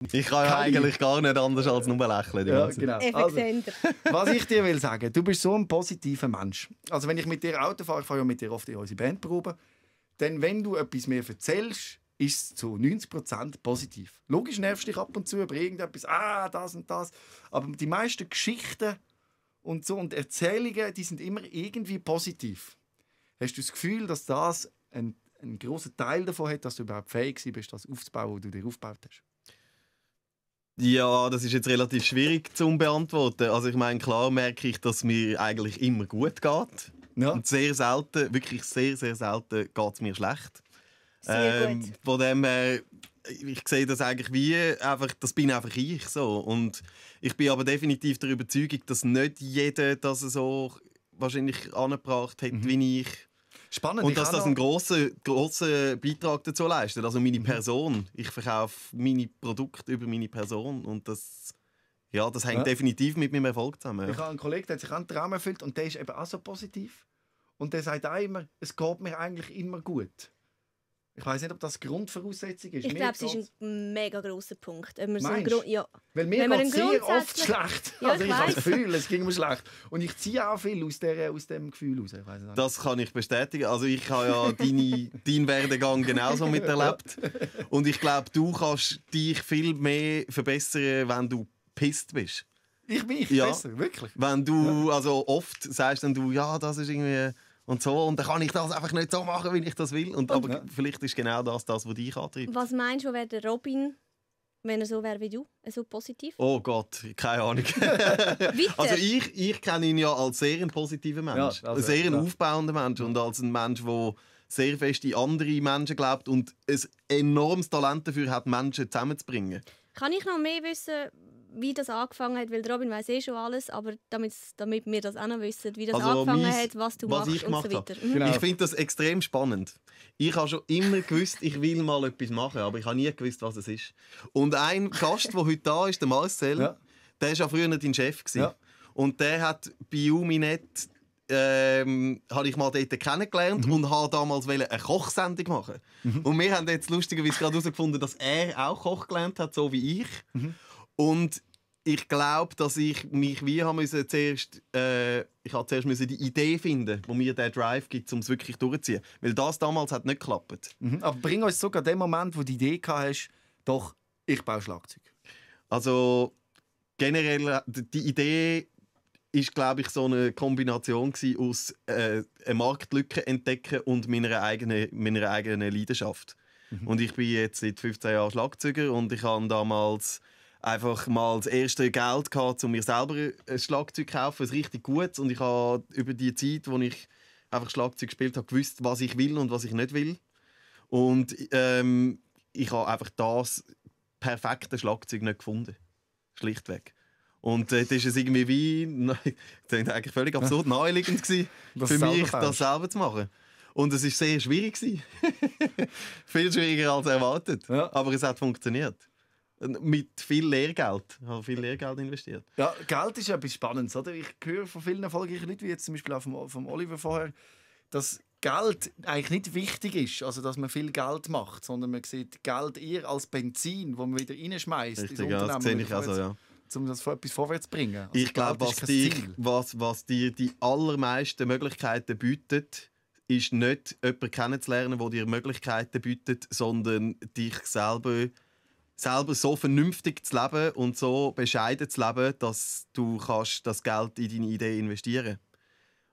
Ich kann ja eigentlich gar nicht anders als nur lächeln. Ja, genau. Also, was ich dir will sagen, du bist so ein positiver Mensch. Also wenn ich mit dir Auto fahre, ich fahre ja mit dir oft in unsere Bandprobe, denn wenn du etwas mir erzählst, ist es zu 90% positiv. Logisch nervst du dich ab und zu über irgendetwas, ah, das und das, aber die meisten Geschichten und so und Erzählungen, die sind immer irgendwie positiv. Hast du das Gefühl, dass das einen, ein großer Teil davon hat, dass du überhaupt fähig bist, das aufzubauen, was du dir aufgebaut hast? Ja, das ist jetzt relativ schwierig zu beantworten. Also ich meine, klar merke ich, dass mir eigentlich immer gut geht. Ja. Und sehr selten, wirklich sehr, sehr selten geht es mir schlecht. Sehr ähm, Von dem her, ich sehe das eigentlich wie, einfach, das bin einfach ich so. Und ich bin aber definitiv der Überzeugung, dass nicht jeder das so wahrscheinlich angebracht hat mhm. wie ich Spannend. Und dass das einen grossen, grossen Beitrag dazu leistet. Also meine Person. Ich verkaufe meine Produkte über meine Person. Und das, ja, das hängt ja. definitiv mit meinem Erfolg zusammen. Ich habe einen Kollegen, der hat sich einen Traum erfüllt und der ist eben auch so positiv. Und der sagt auch immer, es geht mir eigentlich immer gut. Ich weiß nicht, ob das Grundvoraussetzung ist. Ich glaube, es ist ein mega grosser Punkt. Wenn man so einen Grund, ja. Weil mir geht es sehr oft schlecht. Ja, also ich, habe das Gefühl, es ging mir schlecht. Und ich ziehe auch viel aus, der, aus dem Gefühl raus. Das kann ich bestätigen. Also ich habe ja deinen Werdegang genauso miterlebt. Und ich glaube, du kannst dich viel mehr verbessern, wenn du pisst bist. Ich bin ich ja. besser, wirklich. Wenn du also oft sagst, dann du, ja, das ist irgendwie und so. Und dann kann ich das einfach nicht so machen, wie ich das will. Und, aber ja. vielleicht ist genau das, das was dich antreibt. Was meinst du, wäre der Robin, wenn er so wäre wie du? So positiv? Oh Gott, keine Ahnung. also ich, ich kenne ihn ja als sehr einen positiven Mensch. Ja, also, sehr einen ja. aufbauenden Mensch. Und als ein Mensch, der sehr fest in andere Menschen glaubt und ein enormes Talent dafür hat, Menschen zusammenzubringen. Kann ich noch mehr wissen, wie das angefangen hat, weil Robin weiß eh schon alles, aber damit, damit wir das auch noch wissen, wie das also angefangen mein, hat, was du was machst und so weiter. Genau. Ich finde das extrem spannend. Ich habe schon immer gewusst, ich will mal etwas machen, aber ich habe nie gewusst, was es ist. Und ein Gast, der heute da ist, der Marcel, ja. der war ja früher dein Chef. Ja. Und der hat bei Uminet ähm, habe ich mal dort kennengelernt mhm. und habe damals eine Kochsendung machen. Mhm. Und wir haben jetzt lustigerweise gerade herausgefunden, dass er auch Koch gelernt hat, so wie ich. Mhm. Und ich glaube, dass ich mich wie haben müssen zuerst, äh, ich zuerst müssen die Idee finden, wo mir der Drive gibt, um es wirklich durchzuziehen. Weil das damals hat nicht geklappt. Mhm. Aber bring uns sogar den Moment, wo du die Idee hast, doch, ich baue Schlagzeug. Also generell, äh, die Idee ist, glaube ich, so eine Kombination aus äh, einer Marktlücke entdecken und meiner eigenen, meiner eigenen Leidenschaft. Mhm. Und ich bin jetzt seit 15 Jahren Schlagzeuger und ich habe damals einfach mal das erste Geld gehabt, um mir selber ein Schlagzeug zu kaufen, ein richtig gut. Und ich habe über die Zeit, wo ich einfach Schlagzeug gespielt habe, gewusst, was ich will und was ich nicht will. Und ähm, ich habe einfach das perfekte Schlagzeug nicht gefunden. Schlichtweg. Und äh, das ist es irgendwie wie, das war eigentlich völlig absurd naheliegend gewesen, für mich, das selber zu machen. Und es war sehr schwierig. Viel schwieriger als erwartet. Ja. Aber es hat funktioniert mit viel Lehrgeld. Ich habe viel Lehrgeld investiert. Ja, Geld ist etwas Spannendes. Oder? Ich höre von vielen erfolgreichen Leuten, wie jetzt zum Beispiel auch vom, vom Oliver vorher, dass Geld eigentlich nicht wichtig ist, also dass man viel Geld macht, sondern man sieht Geld eher als Benzin, das man wieder reinschmeißt. Richtig, ja, das sehe ich also, ja um das etwas vorwärts zu bringen. Also ich glaube, was, was, was dir die allermeisten Möglichkeiten bietet, ist nicht jemanden kennenzulernen, der dir Möglichkeiten bietet, sondern dich selber selber so vernünftig zu leben und so bescheiden zu leben, dass du kannst das Geld in deine Idee investieren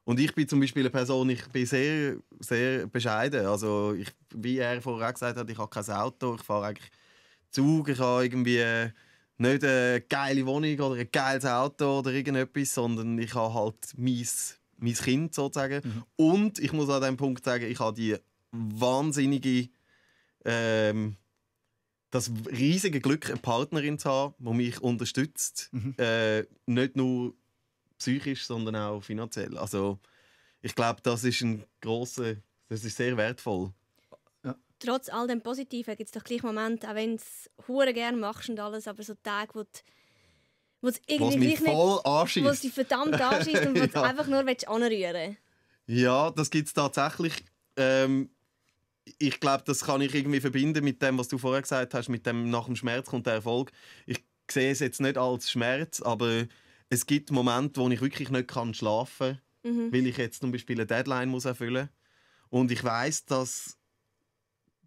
und ich bin zum Beispiel eine Person, ich bin sehr, sehr bescheiden. Also ich, wie er vorher gesagt hat, ich habe kein Auto, ich fahre eigentlich Zug, ich habe irgendwie nicht eine geile Wohnung oder ein geiles Auto oder irgendetwas, sondern ich habe halt mein, mein Kind sozusagen. Mhm. Und ich muss an diesem Punkt sagen, ich habe die wahnsinnige ähm, das riesige Glück, eine Partnerin zu haben, die mich unterstützt. Mhm. Äh, nicht nur psychisch, sondern auch finanziell. Also, ich glaube, das ist ein großer, das ist sehr wertvoll. Trotz all dem Positiven gibt es doch gleich Momente, auch wenn du es gerne machst und alles, aber so Tage, wo du es irgendwie nicht, voll anschießt. Wo sie verdammt anschießt und wo ja. einfach nur anrühren willst. Ja, das gibt es tatsächlich. Ähm, ich glaube, das kann ich irgendwie verbinden mit dem, was du vorher gesagt hast, mit dem nach dem Schmerz kommt der Erfolg. Ich sehe es jetzt nicht als Schmerz, aber es gibt Momente, wo ich wirklich nicht kann schlafen kann, mhm. weil ich jetzt zum Beispiel eine Deadline muss erfüllen muss. Und ich weiß, dass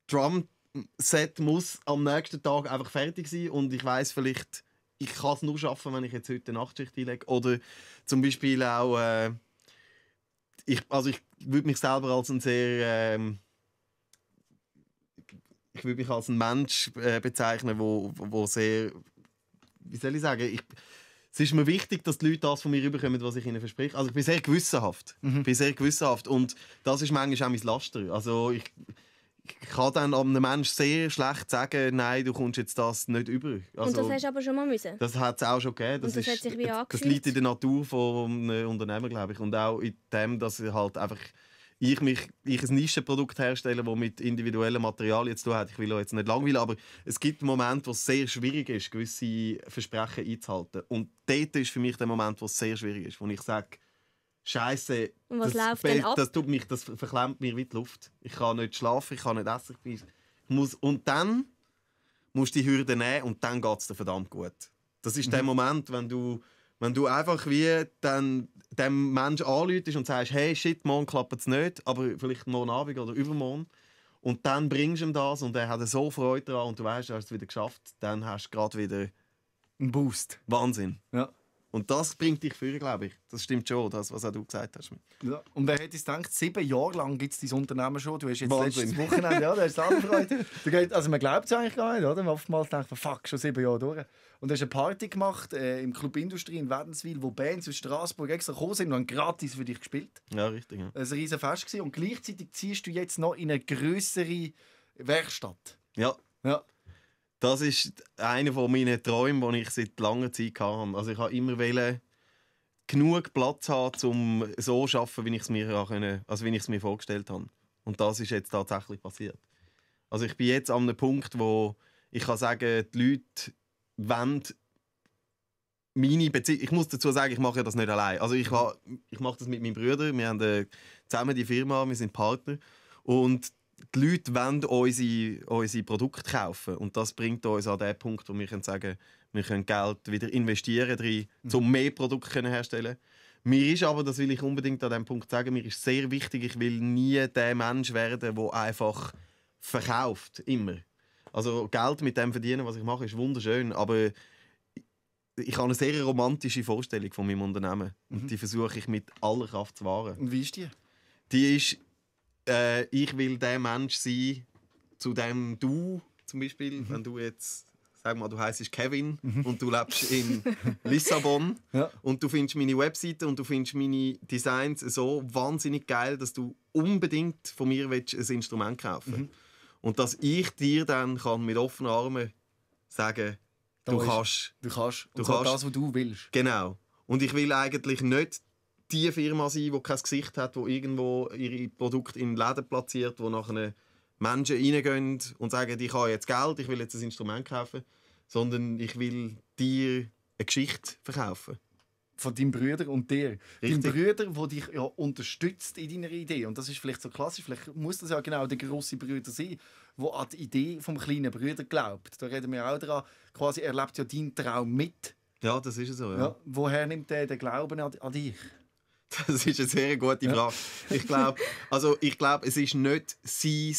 Drum-Set muss am nächsten Tag einfach fertig sein und ich weiß vielleicht, ich kann es nur schaffen, wenn ich jetzt heute Nachtschicht einlege. Oder zum Beispiel auch, äh, ich, also ich würde mich selber als ein sehr... Ähm, Jack würde mich als ein Mensch äh, bezeichnen, wo, wo sehr, wie soll ich sagen, ich, es ist mir wichtig, dass die Leute das von mir überkommen, was ich ihnen verspreche. Also ich bin sehr gewissenhaft. Mhm. bin sehr gewissenhaft. Und das ist manchmal auch mein Laster. Also ich, ich kann dann einem Menschen sehr schlecht sagen, nein, du kommst jetzt das nicht über. Also, und das hast du aber schon mal müssen. Das hat es auch schon gegeben. Das, und das, ist, hat sich wie das, das liegt in der Natur von einem Unternehmer, glaube ich. Und auch in dem, dass er halt einfach ich, mich, ich ein Nischenprodukt herstelle, das mit individuellem Material jetzt zu hat. Ich will euch jetzt nicht langweilen, aber es gibt Momente, wo es sehr schwierig ist, gewisse Versprechen einzuhalten. Und dort ist für mich der Moment, wo es sehr schwierig ist, wo ich sage, Scheiße, das, das, tut mich, das verklemmt mir wie die Luft. Ich kann nicht schlafen, ich kann nicht essen, ich muss und dann musst du die Hürde nehmen und dann geht es dir verdammt gut. Das ist mhm. der Moment, wenn du, wenn du einfach wie dann dem Menschen anläutest und sagst, hey, shit, morgen klappt es nicht, aber vielleicht morgen Abend oder übermorgen. Und dann bringst du ihm das und er hat so Freude daran und du weißt, du hast es wieder geschafft, dann hast du gerade wieder einen Boost. Wahnsinn. Ja. Und das bringt dich früher, glaube ich. Das stimmt schon, das, was auch du gesagt hast. Ja. Und wer hätte es gedacht, sieben Jahre lang gibt es dein Unternehmen schon. Du hast jetzt Wahnsinn. letztes Wochenende, ja, da hast du angefreut. Also man glaubt es eigentlich gar nicht, oder? Man oftmals denkt man, fuck, schon sieben Jahre durch. Und du hast eine Party gemacht äh, im Club Industrie in Wädenswil, wo Bands aus Straßburg extra gekommen sind und haben gratis für dich gespielt. Ja, richtig. Ja. Ein riesen Fest gewesen. Und gleichzeitig ziehst du jetzt noch in eine größere Werkstatt. Ja. Ja. Das ist einer von meinen Träumen, den ich seit langer Zeit hatte. Also ich habe immer genug Platz haben, um so zu arbeiten, wie ich es mir, also mir vorgestellt habe. Und das ist jetzt tatsächlich passiert. Also ich bin jetzt an einem Punkt, wo ich kann sagen, die Leute wollen meine Beziehung, ich muss dazu sagen, ich mache das nicht allein. Also ich, ich mache das mit meinen Brüdern, wir haben äh, zusammen die Firma, wir sind Partner. Und die Leute wollen unsere, unsere Produkte kaufen. Und das bringt uns an den Punkt, wo wir können sagen wir können Geld wieder investieren drin, mhm. um mehr Produkte herstellen Mir ist aber, das will ich unbedingt an diesem Punkt sagen, mir ist sehr wichtig, ich will nie der Mensch werden, der einfach verkauft, immer. Also Geld mit dem verdienen, was ich mache, ist wunderschön, aber ich habe eine sehr romantische Vorstellung von meinem Unternehmen. Mhm. Und die versuche ich mit aller Kraft zu wahren. Und wie ist die? Die ist äh, ich will der Mensch sein, zu dem du zum Beispiel, mhm. wenn du jetzt sag mal, du heißt Kevin mhm. und du lebst in Lissabon ja. und du findest meine Webseite und du findest meine Designs so wahnsinnig geil, dass du unbedingt von mir willst, ein Instrument kaufen mhm. und dass ich dir dann kann mit offenen Armen sagen, kann, du, ist, du kannst, du kannst, du kannst das, was du willst. Genau. Und ich will eigentlich nicht die Firma sein, die kein Gesicht hat, die irgendwo ihre Produkte in Läden platziert, wo nachher Menschen reingehen und sagen, ich habe jetzt Geld, ich will jetzt ein Instrument kaufen, sondern ich will dir eine Geschichte verkaufen von deinem Brüder und dir. Richtig. Dein Brüder, der dich ja unterstützt in deiner Idee. Und das ist vielleicht so klassisch. Vielleicht muss das ja genau der große Brüder sein, der an die Idee vom kleinen Brüder glaubt. Da reden wir auch daran, quasi er lebt ja deinen Traum mit. Ja, das ist so, ja. ja woher nimmt er den Glauben an, an dich? Das ist eine sehr gute Frage. Ja. Ich glaube, also ich es ist nicht sein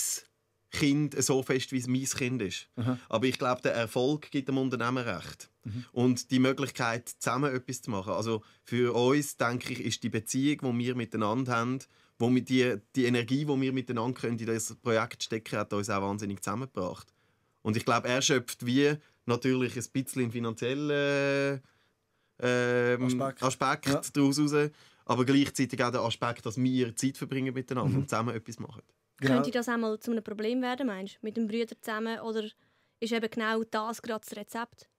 Kind so fest, wie es mein Kind ist. Aha. Aber ich glaube, der Erfolg gibt dem Unternehmer recht. Mhm. Und die Möglichkeit, zusammen etwas zu machen. Also für uns, denke ich, ist die Beziehung, die wir miteinander haben, wo wir die, die Energie, die wir miteinander können, in das Projekt stecken, hat uns auch wahnsinnig zusammengebracht. Und ich glaube, er schöpft wie natürlich ein bisschen finanziellen äh, Aspekt, Aspekt ja. daraus heraus aber gleichzeitig auch der Aspekt, dass wir Zeit verbringen miteinander mhm. und zusammen etwas machen. Genau. Könnte das einmal zu einem Problem werden, meinst du? Mit dem Brüder zusammen? Oder ist eben genau das gerade das Rezept?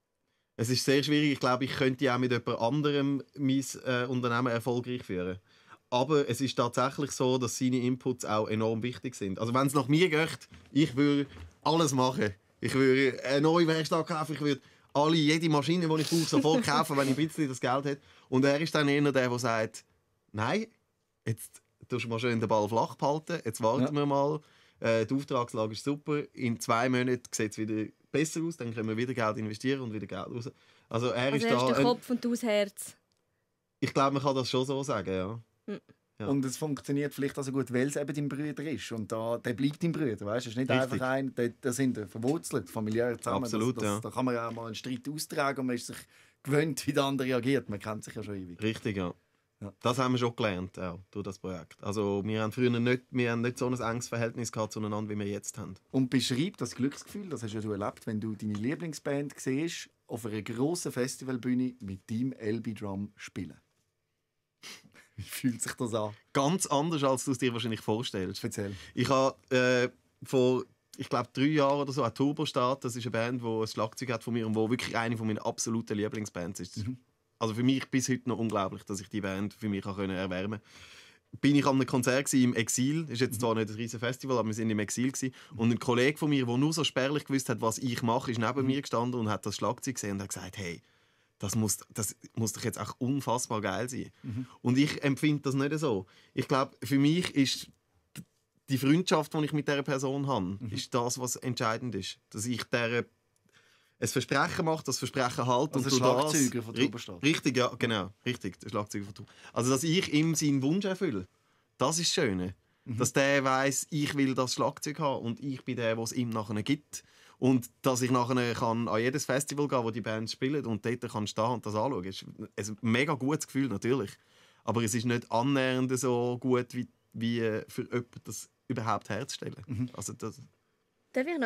Es ist sehr schwierig. Ich glaube, ich könnte auch mit jemand anderem mein äh, Unternehmen erfolgreich führen. Aber es ist tatsächlich so, dass seine Inputs auch enorm wichtig sind. Also wenn es nach mir geht, ich würde alles machen. Ich würde eine neue Werkstatt kaufen, ich würde alle, jede Maschine, die ich brauche, sofort kaufen, wenn ich ein bisschen das Geld hätte. Und er ist dann einer, der sagt, nein, jetzt tust du mal schön den Ball flach behalten, jetzt warten ja. wir mal, äh, die Auftragslage ist super, in zwei Monaten sieht es wieder besser aus, dann können wir wieder Geld investieren und wieder Geld raus. Also er also ist da... der Kopf und das Herz. Ich glaube, man kann das schon so sagen, ja. Hm. Ja. Und es funktioniert vielleicht auch so gut, weil es eben dein Bruder ist. Und da, der bleibt dein Bruder, weißt? Es ist nicht Richtig. einfach ein, da, da sind verwurzelt, familiär zusammen. Absolut, das, das, ja. Da kann man ja auch mal einen Streit austragen und man ist sich gewöhnt, wie der andere reagiert. Man kennt sich ja schon ewig. Richtig, ja. Ja, das haben wir schon gelernt, auch durch das Projekt. Also wir haben früher nicht, wir haben nicht so ein enges Verhältnis gehabt zueinander, wie wir jetzt haben. Und beschreib das Glücksgefühl, das hast du ja erlebt, wenn du deine Lieblingsband siehst, auf einer grossen Festivalbühne mit deinem LB Drum spielen. wie fühlt sich das an? Ganz anders, als du es dir wahrscheinlich vorstellst. Erzähl. Ich habe äh, vor ich glaube, drei Jahre oder so hat Turbostart, das ist eine Band, die ein Schlagzeug hat von mir und wo wirklich eine von meinen absoluten Lieblingsbands ist. Mhm. Also für mich bis heute noch unglaublich, dass ich die Band für mich erwärmen konnte bin ich an einem Konzert im Exil. Das ist jetzt zwar nicht ein riesen Festival, aber wir sind im Exil Und ein Kollege von mir, der nur so spärlich gewusst hat, was ich mache, ist neben mhm. mir gestanden und hat das Schlagzeug gesehen und hat gesagt, hey, das muss, das muss doch jetzt auch unfassbar geil sein. Mhm. Und ich empfinde das nicht so. Ich glaube, für mich ist die Freundschaft, die ich mit dieser Person habe, mhm. ist das, was entscheidend ist. Dass ich dieser ein Versprechen macht, das Versprechen hält Also und Schlagzeuger das, von steht. Richtig, ja, genau. Richtig, der Schlagzeuger von Tauberstadt. Also, dass ich ihm seinen Wunsch erfülle, das ist das Schöne. Mhm. Dass der weiß, ich will das Schlagzeug haben und ich bin der, der es ihm nachher gibt. Und dass ich nachher kann an jedes Festival gehen wo die Band spielt und dort kann stehen und das anschauen. Das ist ein mega gutes Gefühl, natürlich. Aber es ist nicht annähernd so gut, wie, wie äh, für jemanden das überhaupt herzustellen. Mhm. Also das,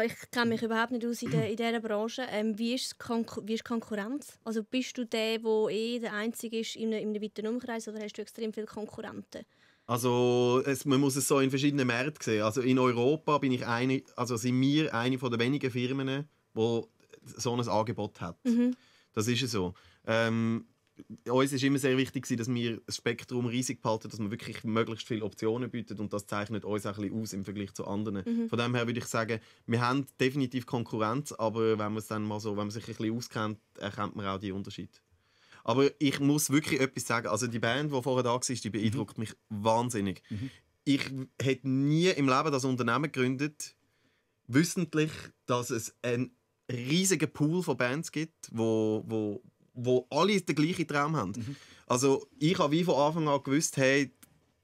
ich kenne mich überhaupt nicht aus in, der, in dieser Branche. Ähm, wie, ist wie ist die Konkurrenz? Also bist du der, der eh der Einzige ist in einem, in Umkreis oder hast du extrem viele Konkurrenten? Also es, man muss es so in verschiedenen Märkten sehen. Also in Europa bin ich eine, also sind wir eine von den wenigen Firmen, die so ein Angebot hat. Mhm. Das ist so. Ähm, uns ist immer sehr wichtig, dass wir das Spektrum riesig behalten, dass wir wirklich möglichst viele Optionen bieten und das zeichnet uns auch ein bisschen aus im Vergleich zu anderen. Mhm. Von dem her würde ich sagen, wir haben definitiv Konkurrenz, aber wenn man es dann mal so, wenn man sich ein bisschen auskennt, erkennt man auch die Unterschied. Aber ich muss wirklich etwas sagen, also die Band, die vorher da war, die beeindruckt mhm. mich wahnsinnig. Mhm. Ich hätte nie im Leben das Unternehmen gegründet, wissentlich, dass es ein riesigen Pool von Bands gibt, wo, wo wo alle den gleichen Traum haben. Mhm. Also ich habe wie von Anfang an gewusst, hey,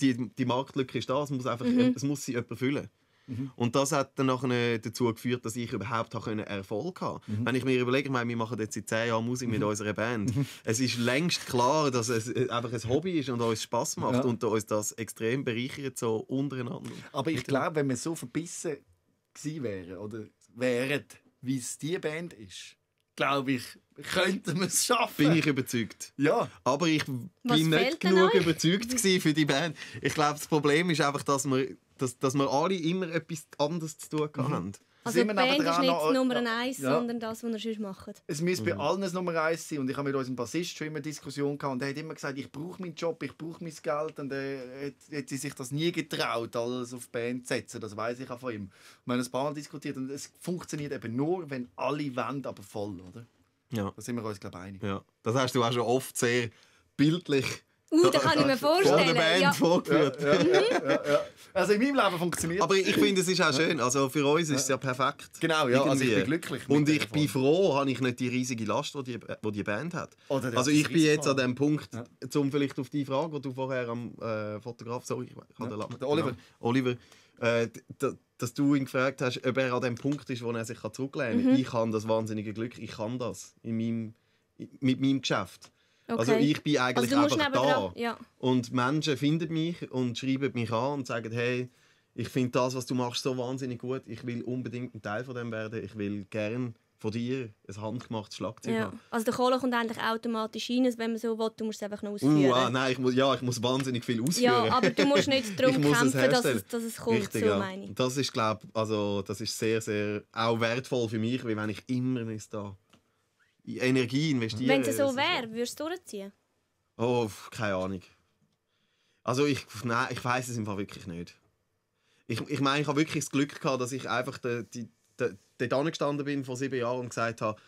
die, die Marktlücke ist da, es muss, einfach, mhm. es muss sie jemand füllen. Mhm. Und das hat dann nachher äh, dazu geführt, dass ich überhaupt können Erfolg haben mhm. Wenn ich mir überlege, ich meine, wir machen jetzt seit 10 Jahren Musik mit mhm. unserer Band. Mhm. es ist längst klar, dass es äh, einfach ein Hobby ist und uns Spaß macht ja. und uns das extrem bereichert, so untereinander. Aber ich glaube, wenn wir so verbissen gewesen wären oder wären, wie es die Band ist, glaube ich, könnten wir es schaffen. Bin ich überzeugt. Ja. Aber ich bin nicht genug euch? überzeugt für die Band. Ich glaube, das Problem ist einfach, dass wir, dass, dass wir alle immer etwas anderes zu tun mhm. haben. Mhm. Also die Band ist nicht noch, Nummer 1, ja. sondern das, was ihr sonst macht. Es müsste bei mhm. allen Nummer 1 sein. Und ich habe mit unserem Bassist schon immer eine Diskussion gehabt. Und er hat immer gesagt, ich brauche meinen Job, ich brauche mein Geld. Und er hat, hat sich das nie getraut, alles auf die Band zu setzen. Das weiß ich auch von ihm. Wir haben ein paar Mal diskutiert. Und es funktioniert eben nur, wenn alle wollen, aber voll, oder? Ja. Da sind wir uns, glaube ich, einig. Ja. Das heißt, du hast schon oft sehr bildlich Uh, oh, das kann ich mir vorstellen. Von der Band ja. vorgeführt. Ja, ja, also in meinem Leben funktioniert Aber ich finde, es ist auch schön. Also für uns ist es ja perfekt. Genau, ja. Also ich bin glücklich. Und ich bin froh, habe ich nicht die riesige Last, die die, die, Band hat. also ich bin jetzt an dem Punkt, um vielleicht auf die Frage, die du vorher am äh, Fotograf, sorry, ich habe ja. den Oliver, genau. Oliver äh, dass du ihn gefragt hast, ob er an dem Punkt ist, wo er sich zurücklehnen kann. Mhm. Ich habe das wahnsinnige Glück, ich kann das in meinem, mit meinem Geschäft. Also okay. Also ich bin also eigentlich also einfach da. Ja. Und Menschen finden mich und schreiben mich an und sagen, hey, ich finde das, was du machst, so wahnsinnig gut. Ich will unbedingt ein Teil von dem werden. Ich will gerne von dir ein handgemachtes Schlagzeug ja. haben. Also der Kohle kommt eigentlich automatisch rein, wenn man so will, du musst es einfach noch uh, ausführen. Uh, ah, nein, ich muss, ja, ich muss wahnsinnig viel ausführen. Ja, aber du musst nicht darum kämpfen, dass es, dass es kommt, Richtig, so ja. meine ich. Das ist, glaube also das ist sehr, sehr auch wertvoll für mich, weil wenn ich immer es da Energie investieren. Wenn es so wäre, würdest du durchziehen? Oh, keine Ahnung. Also ich, nein, ich weiß es einfach wirklich nicht. Ich, ich meine, ich habe wirklich das Glück gehabt, dass ich einfach da de, gestanden bin vor sieben Jahren und gesagt habe,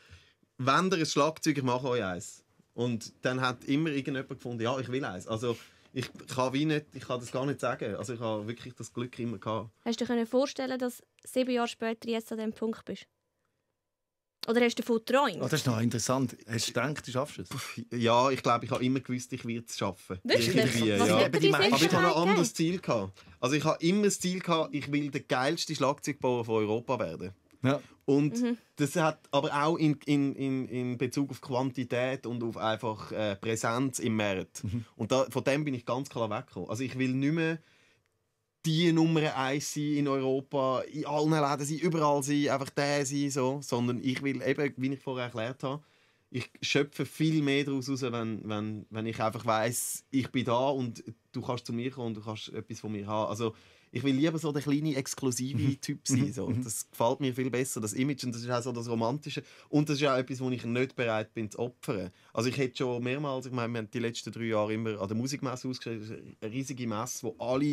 wenn ihr ein Schlagzeug, ich mache euch eins. Und dann hat immer irgendjemand gefunden, ja, ich will eins. Also ich kann, wie nicht, ich kann das gar nicht sagen. Also ich habe wirklich das Glück immer gehabt. Hast du dir vorstellen dass du sieben Jahre später jetzt an diesem Punkt bist? Oder hast du davon geträumt? Oh, das ist noch interessant. Hast du gedacht, du schaffst es? Ja, ich glaube, ich habe immer gewusst, ich werde es schaffen. Wirklich? Ja. Ja. Aber ich habe ein anderes Ziel. Gehabt. Also ich habe immer das Ziel, ich will der geilste Schlagzeugbauer von Europa werden. Ja. Und mhm. das hat aber auch in, in, in, in Bezug auf Quantität und auf einfach äh, Präsenz im Markt. Mhm. Und da, von dem bin ich ganz klar weggekommen. Also ich will nicht mehr die Nummer eins sein in Europa, in allen Läden sein, überall sein, einfach der sein, so. sondern ich will eben, wie ich vorher erklärt habe, ich schöpfe viel mehr daraus raus, wenn, wenn, wenn ich einfach weiß, ich bin da und du kannst zu mir kommen und du kannst etwas von mir haben. Also ich will lieber so der kleine, exklusive mhm. Typ sein. Mhm. So. Mhm. Das gefällt mir viel besser, das Image. Und das ist auch so das Romantische. Und das ist auch etwas, wo ich nicht bereit bin zu opfern. Also ich hätte schon mehrmals, ich meine, wir haben die letzten drei Jahre immer an der Musikmesse ausgeschrieben, eine riesige Messe, wo alle,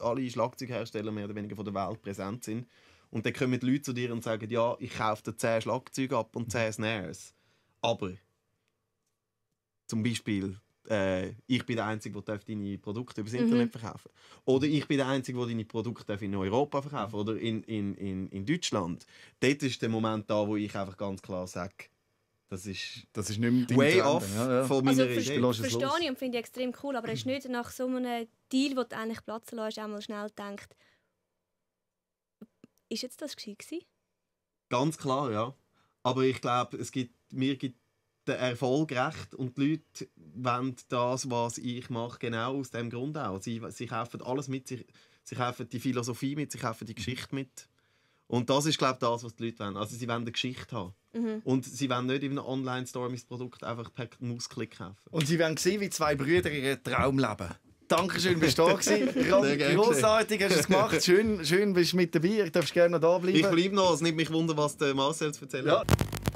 alle Schlagzeughersteller mehr oder weniger von der Welt präsent sind. Und dann kommen die Leute zu dir und sagen, ja, ich kaufe dir 10 Schlagzeuge ab und 10 Snares. Aber zum Beispiel äh, ich bin der Einzige, der deine Produkte über das mhm. Internet mhm. verkaufen Oder ich bin der Einzige, der deine Produkte in Europa verkaufen oder in, in, in, in Deutschland. Dort ist der Moment da, wo ich einfach ganz klar sage, das ist, das ist nicht mehr way off ja, ja. von also, meiner also, Idee. Verstehe ich und finde ich extrem cool, aber es ist nicht nach so einem Deal, wo du eigentlich Platz lässt, einmal schnell denkt, ist jetzt das gescheit gewesen? Ganz klar, ja. Aber ich glaube, es gibt, mir gibt den Erfolg recht und die Leute wollen das, was ich mache, genau aus dem Grund auch. Sie, sie kaufen alles mit, sie, sie kaufen die Philosophie mit, sie kaufen die Geschichte mit. Und das ist, glaube ich, das, was die Leute wollen. Also sie wollen eine Geschichte haben. Mhm. Und sie wollen nicht in einem Online-Store mein Produkt einfach per Mausklick kaufen. Und sie wollen sehen, wie zwei Brüder ihren Traum leben. Dankeschön, bist du da gewesen. Grossartig hast du es gemacht. Schön, schön bist du mit dabei. Ich darfst gerne noch da bleiben. Ich bleibe noch. Es nimmt mich wunder, was der Marcel zu erzählen hat.